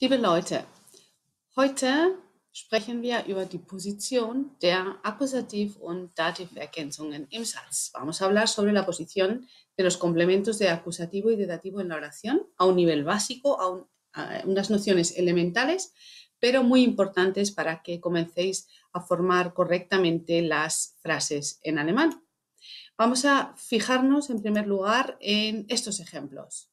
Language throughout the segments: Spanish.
Liebe Leute, hoy sprechen Vamos a hablar sobre la posición de los complementos de acusativo y de dativo en la oración a un nivel básico, a unas nociones elementales, pero muy importantes para que comencéis a formar correctamente las frases en alemán. Vamos a fijarnos en primer lugar en estos ejemplos.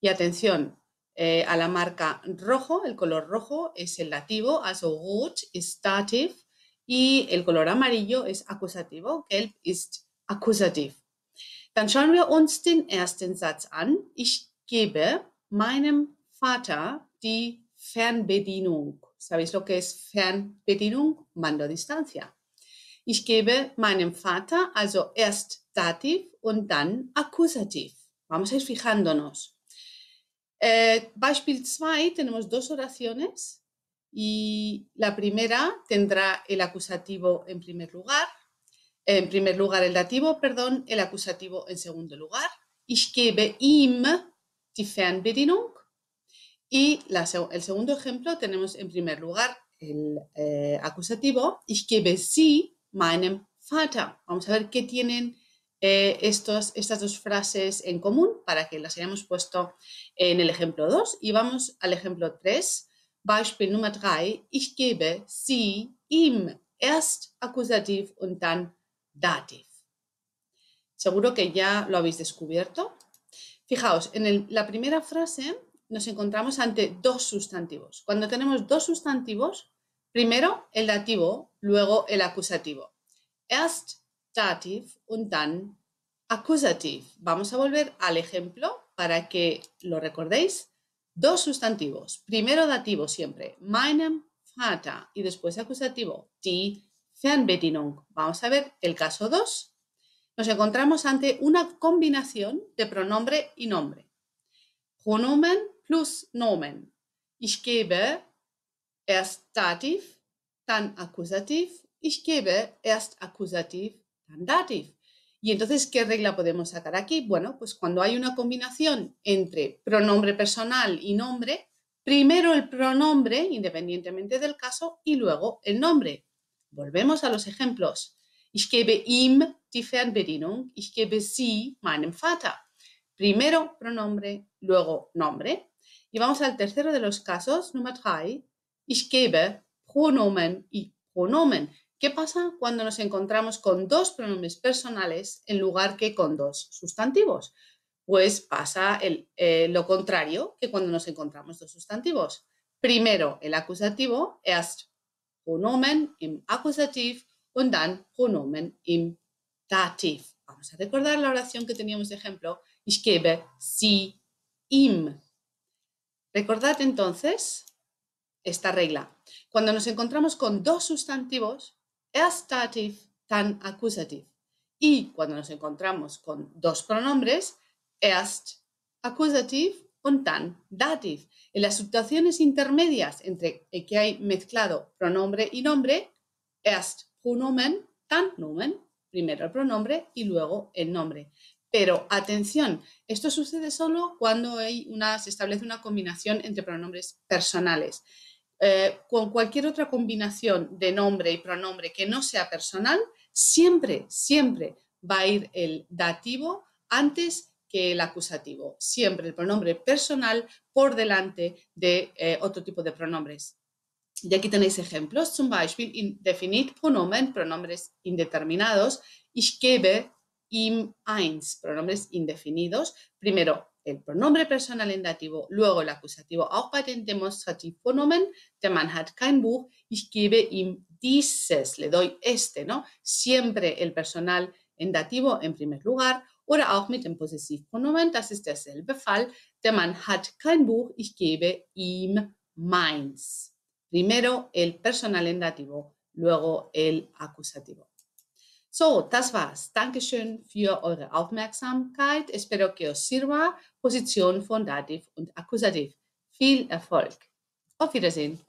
Y atención, eh, a la marca rojo, el color rojo es el lativo, also gut stative, y el color amarillo es acusativo, gelb ist accusativ. Dann schauen wir uns den ersten Satz an. Ich gebe meinem Vater die Fernbedienung. ¿Sabéis lo que es Fernbedienung? Mando a distancia. Ich gebe meinem Vater, also erst Dativ und dann Akkusativ. Vamos a ir fijándonos. Eh, Beispiel tenemos dos oraciones y la primera tendrá el acusativo en primer lugar, en primer lugar el dativo, perdón, el acusativo en segundo lugar. Ich gebe ihm die Fernbedienung. Y el segundo ejemplo tenemos en primer lugar el eh, acusativo. Ich gebe sie meinem Vater. Vamos a ver qué tienen eh, estas dos frases en común para que las hayamos puesto en el ejemplo 2 y vamos al ejemplo 3. Beispiel Nummer 3. Ich gebe sie ihm erst Akkusativ und dann Dativ. Seguro que ya lo habéis descubierto. Fijaos, en la primera frase nos encontramos ante dos sustantivos. Cuando tenemos dos sustantivos, primero el dativo, luego el acusativo. Erst Dativ und dann Vamos a volver al ejemplo para que lo recordéis. Dos sustantivos. Primero dativo siempre, meinem Vater, y después acusativo, die Fernbedienung. Vamos a ver el caso 2. Nos encontramos ante una combinación de pronombre y nombre. Pronomen plus Nomen. Ich gebe erst Dativ, dann Akkusativ. Ich gebe erst Akkusativ, y entonces, ¿qué regla podemos sacar aquí? Bueno, pues cuando hay una combinación entre pronombre personal y nombre, primero el pronombre, independientemente del caso, y luego el nombre. Volvemos a los ejemplos. Ich gebe ihm die Fernbedienung, ich gebe sie meinem Vater. Primero pronombre, luego nombre. Y vamos al tercero de los casos, número 3. Ich gebe Pronomen y pronomen. ¿Qué pasa cuando nos encontramos con dos pronombres personales en lugar que con dos sustantivos? Pues pasa eh, lo contrario que cuando nos encontramos dos sustantivos. Primero el acusativo, es pronomen im und dann im Dativ. Vamos a recordar la oración que teníamos de ejemplo. Ich gebe sie Recordad entonces esta regla. Cuando nos encontramos con dos sustantivos, erstative tan accusative. Y cuando nos encontramos con dos pronombres, est accusative und tan dative. En las situaciones intermedias entre que hay mezclado pronombre y nombre, est pronomen, tan numen primero el pronombre y luego el nombre. Pero atención, esto sucede solo cuando hay una, se establece una combinación entre pronombres personales. Eh, con cualquier otra combinación de nombre y pronombre que no sea personal, siempre, siempre va a ir el dativo antes que el acusativo. Siempre el pronombre personal por delante de eh, otro tipo de pronombres. Y aquí tenéis ejemplos, zum Beispiel in pronomen, pronombres indeterminados, ich gebe ihm eins, pronombres indefinidos. Primero, el pronombre personal en dativo, luego el acusativo. Auch bei den Pronomen, der Mann hat kein Buch, ich gebe ihm dieses, le doy este, ¿no? Siempre el personal en dativo en primer lugar oder auch mit dem Pronomen, das ist derselbe Fall. Der Mann hat kein Buch, ich gebe ihm meins. Primero el personal en dativo, luego el acusativo. So, das war's. Dankeschön für eure Aufmerksamkeit. Espero que os sirva. Position von Dativ und Akkusativ. Viel Erfolg. Auf Wiedersehen.